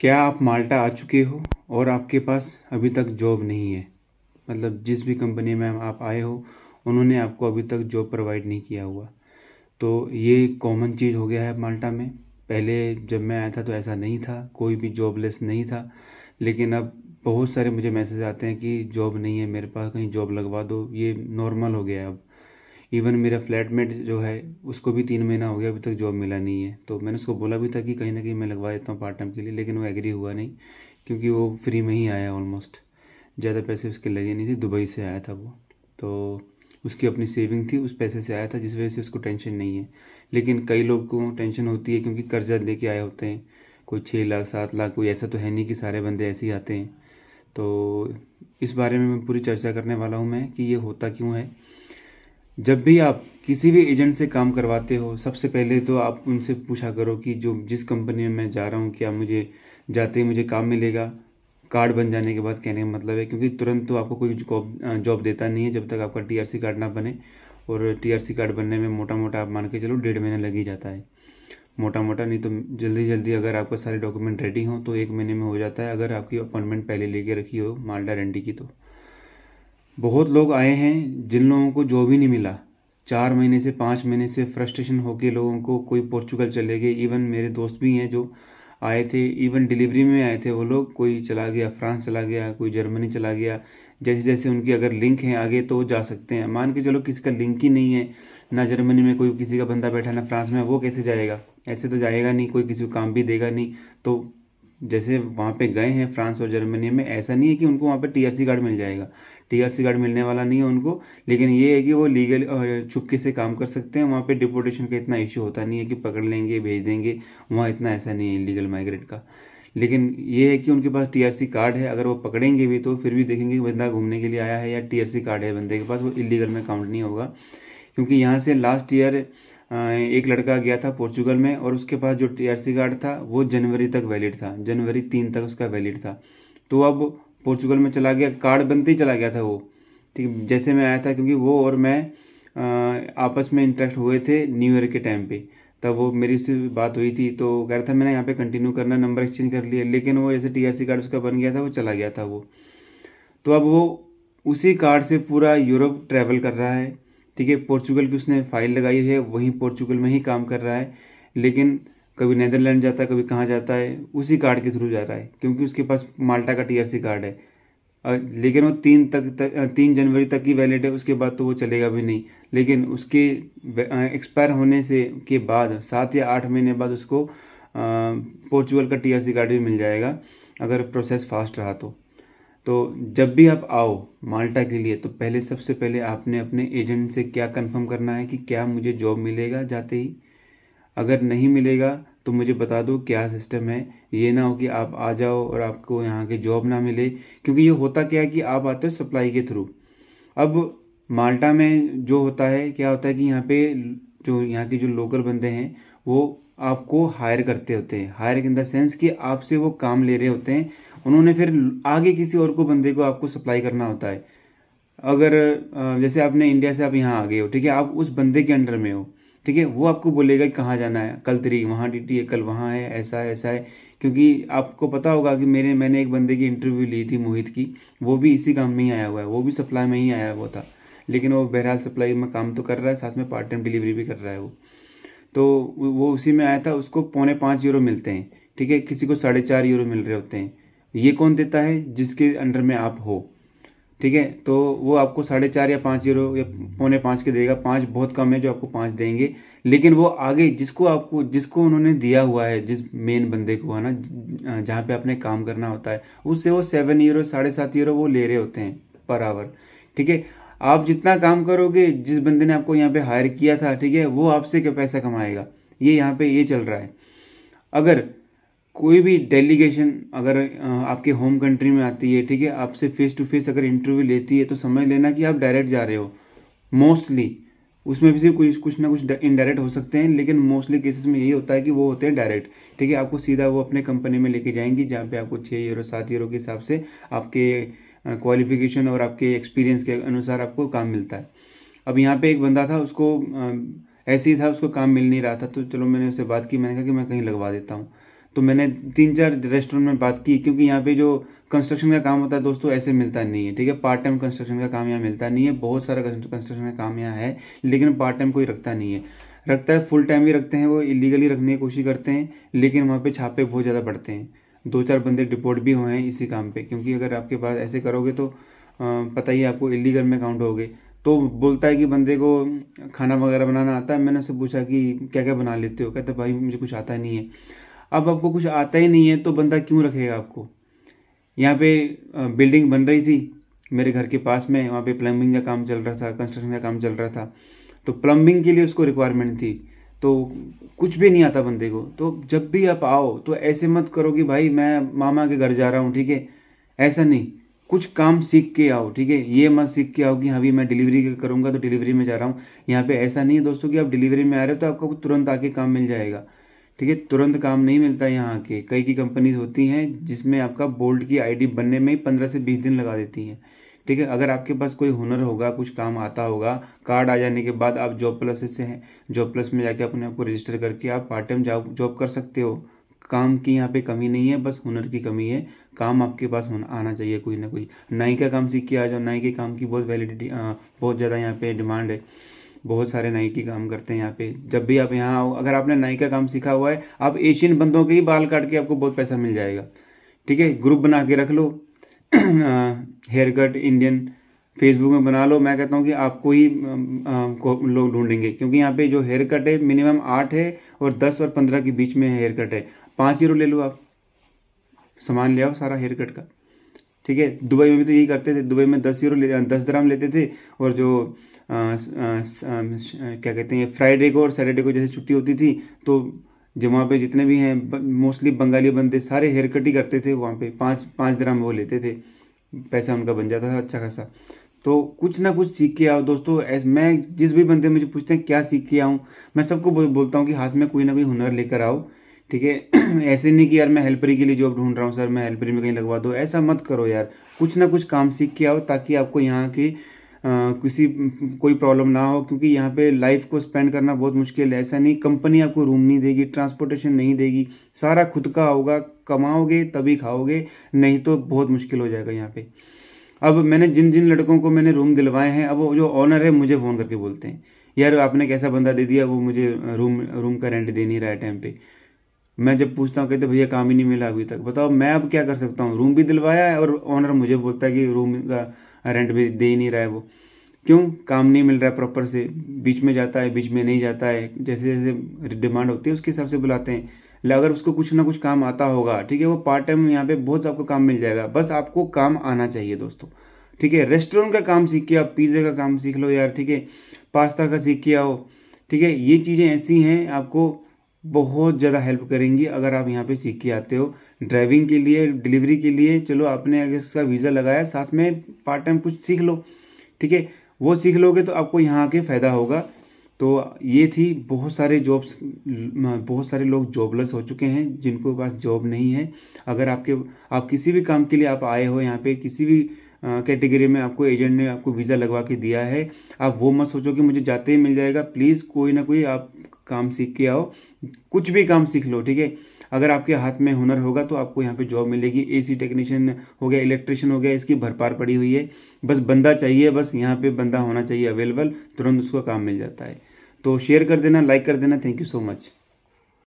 क्या आप माल्टा आ चुके हो और आपके पास अभी तक जॉब नहीं है मतलब जिस भी कंपनी में आप आए हो उन्होंने आपको अभी तक जॉब प्रोवाइड नहीं किया हुआ तो ये कॉमन चीज़ हो गया है माल्टा में पहले जब मैं आया था तो ऐसा नहीं था कोई भी जॉबलेस नहीं था लेकिन अब बहुत सारे मुझे मैसेज आते हैं कि जॉब नहीं है मेरे पास कहीं जॉब लगवा दो ये नॉर्मल हो गया है अब इवन मेरा फ्लैटमेट जो है उसको भी तीन महीना हो गया अभी तक जॉब मिला नहीं है तो मैंने उसको बोला भी था कि कहीं ना कहीं मैं लगवा देता हूँ पार्ट टाइम के लिए लेकिन वो एग्री हुआ नहीं क्योंकि वो फ्री में ही आया ऑलमोस्ट ज़्यादा पैसे उसके लगे नहीं थे दुबई से आया था वो तो उसकी अपनी सेविंग थी उस पैसे से आया था जिस वजह से उसको टेंशन नहीं है लेकिन कई लोग को टेंशन होती है क्योंकि कर्जा लेके आए होते हैं कोई छः लाख सात लाख कोई ऐसा तो है नहीं कि सारे बंदे ऐसे ही आते हैं तो इस बारे में मैं पूरी चर्चा करने वाला हूँ मैं कि ये होता क्यों है जब भी आप किसी भी एजेंट से काम करवाते हो सबसे पहले तो आप उनसे पूछा करो कि जो जिस कंपनी में मैं जा रहा हूँ क्या मुझे जाते ही मुझे काम मिलेगा कार्ड बन जाने के बाद कहने का मतलब है क्योंकि तुरंत तो आपको कोई जॉब देता नहीं है जब तक आपका टी कार्ड ना बने और टी कार्ड बनने में मोटा मोटा आप मान के चलो डेढ़ महीना लग ही जाता है मोटा मोटा नहीं तो जल्दी जल्दी अगर आपका सारे डॉक्यूमेंट रेडी हो तो एक महीने में हो जाता है अगर आपकी अपॉइंटमेंट पहले लेके रखी हो मालडा रेंटी की तो बहुत लोग आए हैं जिन लोगों को जॉब ही नहीं मिला चार महीने से पाँच महीने से फ्रस्ट्रेशन होके लोगों को कोई पोर्चुगल चले गए इवन मेरे दोस्त भी हैं जो आए थे इवन डिलीवरी में आए थे वो लोग कोई चला गया फ्रांस चला गया कोई जर्मनी चला गया जैसे जैसे उनकी अगर लिंक है आगे तो वो जा सकते हैं मान के चलो किसी का लिंक ही नहीं है ना जर्मनी में कोई किसी का बंदा बैठा ना फ्रांस में वो कैसे जाएगा ऐसे तो जाएगा नहीं कोई किसी को काम भी देगा नहीं तो जैसे वहाँ पे गए हैं फ्रांस और जर्मनी में ऐसा नहीं है कि उनको वहाँ पे टीआरसी कार्ड मिल जाएगा टीआरसी कार्ड मिलने वाला नहीं है उनको लेकिन ये है कि वो लीगल छुपके से काम कर सकते हैं वहाँ पे डिपोटेशन का इतना इश्यू होता नहीं है कि पकड़ लेंगे भेज देंगे वहाँ इतना ऐसा नहीं है इलीगल माइग्रेट का लेकिन ये है कि उनके पास टीआरसी कार्ड है अगर वो पकड़ेंगे भी तो फिर भी देखेंगे कि बंदा घूमने के लिए आया है या टीआरसी कार्ड है बंदे के पास वो इलीगल में काउंट नहीं होगा क्योंकि यहाँ से लास्ट ईयर एक लड़का गया था पोर्चुगल में और उसके पास जो टीआरसी कार्ड था वो जनवरी तक वैलिड था जनवरी तीन तक उसका वैलिड था तो अब पोर्चुगल में चला गया कार्ड बनते ही चला गया था वो ठीक जैसे मैं आया था क्योंकि वो और मैं आपस में इंटरेक्ट हुए थे न्यू ईयर के टाइम पे तब वो मेरी उससे बात हुई थी तो कह रहा था मैंने यहाँ पे कंटिन्यू करना नंबर एक्सचेंज कर लिया लेकिन वो जैसे टीआरसी कार्ड उसका बन गया था वो चला गया था वो तो अब वो उसी कार्ड से पूरा यूरोप ट्रैवल कर रहा है ठीक है पोर्चुगल की उसने फाइल लगाई है वहीं पोर्चुगल में ही काम कर रहा है लेकिन कभी नैदरलैंड जाता है कभी कहाँ जाता है उसी कार्ड के थ्रू जा रहा है क्योंकि उसके पास माल्टा का टीआरसी कार्ड है लेकिन वो तीन तक, तक तीन जनवरी तक ही वैलिड है उसके बाद तो वो चलेगा भी नहीं लेकिन उसके एक्सपायर होने से के बाद सात या आठ महीने बाद उसको पोर्चुगल का टीआरसी कार्ड भी मिल जाएगा अगर प्रोसेस फास्ट रहा तो तो जब भी आप आओ माल्टा के लिए तो पहले सबसे पहले आपने अपने एजेंट से क्या कंफर्म करना है कि क्या मुझे जॉब मिलेगा जाते ही अगर नहीं मिलेगा तो मुझे बता दो क्या सिस्टम है ये ना हो कि आप आ जाओ और आपको यहाँ के जॉब ना मिले क्योंकि ये होता क्या है कि आप आते हो सप्लाई के थ्रू अब माल्टा में जो होता है क्या होता है कि यहाँ पे जो यहाँ के जो लोकल बंदे हैं वो आपको हायर करते होते हैं हायर इन द सेंस कि आपसे वो काम ले रहे होते हैं उन्होंने फिर आगे किसी और को बंदे को आपको सप्लाई करना होता है अगर जैसे आपने इंडिया से आप यहाँ आ गए हो ठीक है आप उस बंदे के अंडर में हो ठीक है वो आपको बोलेगा कि कहाँ जाना है कल तेरी वहाँ ड्यूटी है कल वहाँ है ऐसा है ऐसा है क्योंकि आपको पता होगा कि मेरे मैंने एक बंदे की इंटरव्यू ली थी मोहित की वो भी इसी काम में ही आया हुआ है वो भी सप्लाई में ही आया हुआ था लेकिन वो बहरहाल सप्लाई में काम तो कर रहा है साथ में पार्ट टाइम डिलीवरी भी कर रहा है वो तो वो उसी में आया था उसको पौने पाँच यूरो मिलते हैं ठीक है किसी को साढ़े चार यूरो मिल रहे होते हैं ये कौन देता है जिसके अंडर में आप हो ठीक है तो वो आपको साढ़े चार या पाँच जीरो या पौने पाँच के देगा पाँच बहुत कम है जो आपको पाँच देंगे लेकिन वो आगे जिसको आपको जिसको उन्होंने दिया हुआ है जिस मेन बंदे को है ना जहाँ पे आपने काम करना होता है उससे वो सेवन यूरो साढ़े सात यूरो वो ले रहे होते हैं पर आवर ठीक है आप जितना काम करोगे जिस बंदे ने आपको यहाँ पे हायर किया था ठीक है वो आपसे क्या पैसा कमाएगा ये यहाँ पे ये चल रहा है अगर कोई भी डेलीगेशन अगर आपके होम कंट्री में आती है ठीक है आपसे फेस टू फेस अगर इंटरव्यू लेती है तो समझ लेना कि आप डायरेक्ट जा रहे हो मोस्टली उसमें भी से कुछ कुछ ना कुछ इनडायरेक्ट हो सकते हैं लेकिन मोस्टली केसेस में यही होता है कि वो होते हैं डायरेक्ट ठीक है आपको सीधा वो अपने कंपनी में लेके जाएंगी जहाँ पे आपको छः यूरो सात ईयरों के हिसाब से आपके क्वालिफिकेशन और आपके एक्सपीरियंस के अनुसार आपको काम मिलता है अब यहाँ पे एक बंदा था उसको ऐसे ही था उसको काम मिल नहीं रहा था तो चलो मैंने उससे बात की मैंने कहा कि मैं कहीं लगवा देता हूँ तो मैंने तीन चार रेस्टोरेंट में बात की क्योंकि यहाँ पे जो कंस्ट्रक्शन का काम होता है दोस्तों ऐसे मिलता नहीं है ठीक है पार्ट टाइम कंस्ट्रक्शन का काम यहाँ मिलता नहीं है बहुत सारा कंस्ट्रक्शन का काम यहाँ है लेकिन पार्ट टाइम कोई रखता नहीं है रखता है फुल टाइम भी रखते हैं वो इलीगली रखने की कोशिश करते हैं लेकिन वहाँ पे छापे बहुत ज़्यादा पड़ते हैं दो चार बंदे डिपोर्ट भी हुए हैं इसी काम पे क्योंकि अगर आपके पास ऐसे करोगे तो पता ही है आपको इलीगल में काउंट हो तो बोलता है कि बंदे को खाना वगैरह बनाना आता है मैंने उससे पूछा कि क्या क्या बना लेते हो कहते भाई मुझे कुछ आता नहीं है अब आपको कुछ आता ही नहीं है तो बंदा क्यों रखेगा आपको यहाँ पे बिल्डिंग बन रही थी मेरे घर के पास में वहाँ पे प्लम्बिंग का काम चल रहा था कंस्ट्रक्शन का काम चल रहा था तो प्लम्बिंग के लिए उसको रिक्वायरमेंट थी तो कुछ भी नहीं आता बंदे को तो जब भी आप आओ तो ऐसे मत करो कि भाई मैं मामा के घर जा रहा हूँ ठीक है ऐसा नहीं कुछ काम सीख के आओ ठीक है ये मत सीख के आओ कि हाँ भी मैं डिलीवरी करूँगा तो डिलीवरी में जा रहा हूँ यहाँ पे ऐसा नहीं है दोस्तों कि आप डिलीवरी में आ रहे हो तो आपको तुरंत आके काम मिल जाएगा ठीक है तुरंत काम नहीं मिलता यहाँ आके कई की कंपनीज होती हैं जिसमें आपका बोल्ड की आईडी बनने में ही पंद्रह से बीस दिन लगा देती हैं ठीक है अगर आपके पास कोई हुनर होगा कुछ काम आता होगा कार्ड आ जाने के बाद आप जॉब प्लस से हैं जॉब प्लस में जाके अपने आप को रजिस्टर करके आप पार्ट टाइम जॉब जॉब कर सकते हो काम की यहाँ पे कमी नहीं है बस हुनर की कमी है काम आपके पास होना आना चाहिए कोई ना कोई नाई का काम सीख के आ जाओ नाई के काम की बहुत वैलिडिटी बहुत ज़्यादा यहाँ पे डिमांड है बहुत सारे नाइकी काम करते हैं यहाँ पे जब भी आप यहाँ आओ अगर आपने नाई का काम सीखा हुआ है आप एशियन बंदों के ही बाल काट के आपको बहुत पैसा मिल जाएगा ठीक है ग्रुप बना के रख लो हेयर कट इंडियन फेसबुक में बना लो मैं कहता हूँ कि आपको ही लोग ढूंढेंगे क्योंकि यहाँ पे जो हेयर कट है मिनिमम आठ है और दस और पंद्रह के बीच में हेयर कट है पाँच यूरो ले लो आप सामान ले आओ सारा हेयर कट का ठीक है दुबई में भी तो यही करते थे दुबई में दस यूरो दस दराम लेते थे और जो क्या कहते हैं फ्राइडे को और सैटरडे को जैसे छुट्टी होती थी तो जो वहाँ पे जितने भी हैं मोस्टली बंगाली बंदे सारे हेयर कट ही करते थे वहाँ पे पाँच पाँच दिन वो लेते थे पैसा उनका बन जाता था अच्छा खासा तो कुछ ना कुछ सीख के आओ दोस्तों ऐस मैं जिस भी बंदे मुझे पूछते हैं क्या सीख के आऊँ मैं सबको बोलता हूँ कि हाथ में कोई ना कोई हुनर लेकर आओ ठीक है ऐसे नहीं कि यार मैं हेल्परी के लिए जॉब ढूंढ रहा हूँ सर मैं हेल्परी में कहीं लगवा दो ऐसा मत करो यार कुछ ना कुछ काम सीख के आओ ताकि आपको यहाँ की किसी कोई प्रॉब्लम ना हो क्योंकि यहाँ पे लाइफ को स्पेंड करना बहुत मुश्किल है ऐसा नहीं कंपनी आपको रूम नहीं देगी ट्रांसपोर्टेशन नहीं देगी सारा खुद का होगा कमाओगे तभी खाओगे नहीं तो बहुत मुश्किल हो जाएगा यहाँ पे अब मैंने जिन जिन लड़कों को मैंने रूम दिलवाए हैं अब वो जो ऑनर है मुझे फ़ोन करके बोलते हैं यार आपने कैसा बंदा दे दिया वो मुझे रूम रूम का रेंट दे नहीं रहा है टाइम पे मैं जब पूछता हूँ कहते भैया काम ही नहीं मिला अभी तक बताओ मैं अब क्या कर सकता हूँ रूम भी दिलवाया है और ऑनर मुझे बोलता है कि रूम का रेंट भी दे ही नहीं रहा है वो क्यों काम नहीं मिल रहा है प्रॉपर से बीच में जाता है बीच में नहीं जाता है जैसे जैसे डिमांड होती है उसके हिसाब से बुलाते हैं अगर उसको कुछ ना कुछ काम आता होगा ठीक है वो पार्ट टाइम यहाँ पे बहुत आपको काम मिल जाएगा बस आपको काम आना चाहिए दोस्तों ठीक है रेस्टोरेंट का काम सीखिए आप पिज्ज़े का काम सीख लो यार ठीक है पास्ता का सीख के आओ ठीक है ये चीज़ें ऐसी हैं आपको बहुत ज़्यादा हेल्प करेंगी अगर आप यहाँ पे सीख के आते हो ड्राइविंग के लिए डिलीवरी के लिए चलो आपने अगर इसका वीज़ा लगाया साथ में पार्ट टाइम कुछ सीख लो ठीक है वो सीख लोगे तो आपको यहाँ आके फ़ायदा होगा तो ये थी बहुत सारे जॉब्स बहुत सारे लोग जॉबलेस हो चुके हैं जिनको पास जॉब नहीं है अगर आपके आप किसी भी काम के लिए आप आए हो यहाँ पे किसी भी कैटेगरी में आपको एजेंट ने आपको वीज़ा लगवा के दिया है आप वो मत सोचो कि मुझे जाते ही मिल जाएगा प्लीज़ कोई ना कोई आप काम सीख के आओ कुछ भी काम सीख लो ठीक है अगर आपके हाथ में हुनर होगा तो आपको यहाँ पे जॉब मिलेगी एसी टेक्नीशियन हो गया इलेक्ट्रिशियन हो गया इसकी भरपार पड़ी हुई है बस बंदा चाहिए बस यहाँ पे बंदा होना चाहिए अवेलेबल तुरंत उसको काम मिल जाता है तो शेयर कर देना लाइक कर देना थैंक यू सो मच